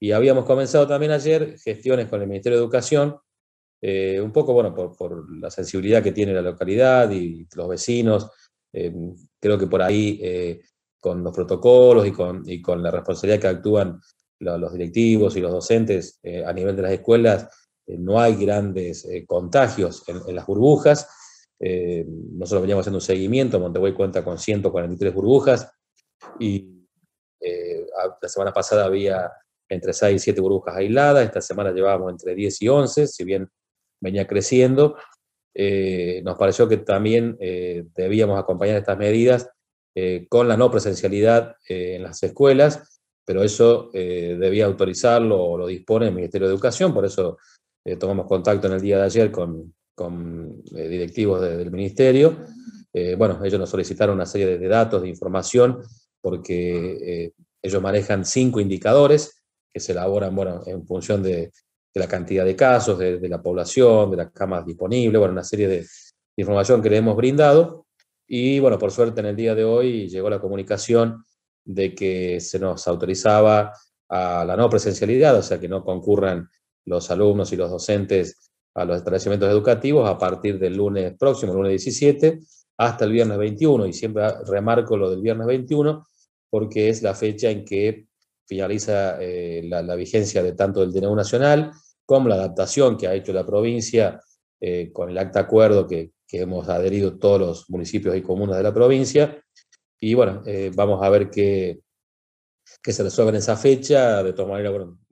Y habíamos comenzado también ayer gestiones con el Ministerio de Educación, eh, un poco, bueno, por, la sensibilidad que tiene la localidad y los vecinos. Eh, creo que por ahí, eh, con los protocolos y con, la responsabilidad que actúan los directivos y los docentes a nivel de las escuelas, no hay grandes contagios en, las burbujas. nosotros veníamos haciendo un seguimiento, Montevideo cuenta con 143 burbujas y la semana pasada había entre 6 y 7 burbujas aisladas, esta semana llevábamos entre 10 y 11, si bien venía creciendo, eh, nos pareció que también eh, debíamos acompañar estas medidas eh, con la no presencialidad en las escuelas, pero eso debía autorizarlo o lo dispone el Ministerio de Educación, por eso tomamos contacto en el día de ayer con, directivos del Ministerio. bueno, ellos nos solicitaron una serie de, de datos, de información, porque ellos manejan cinco indicadores que se elaboran, bueno, en función de, la cantidad de casos, de, la población, de las camas disponibles, bueno, una serie de, información que le hemos brindado. Y bueno, por suerte en el día de hoy llegó la comunicación de que se nos autorizaba a la no presencialidad, o sea, que no concurran los alumnos y los docentes a los establecimientos educativos a partir del lunes próximo, el lunes 17, hasta el viernes 21. Y siempre remarco lo del viernes 21 porque es la fecha en que finaliza eh, la, vigencia de tanto el DNU nacional como la adaptación que ha hecho la provincia eh, con el acta acuerdo que, hemos adherido todos los municipios y comunas de la provincia. Y bueno, eh, vamos a ver qué, qué se resuelve en esa fecha. De todas maneras, bueno,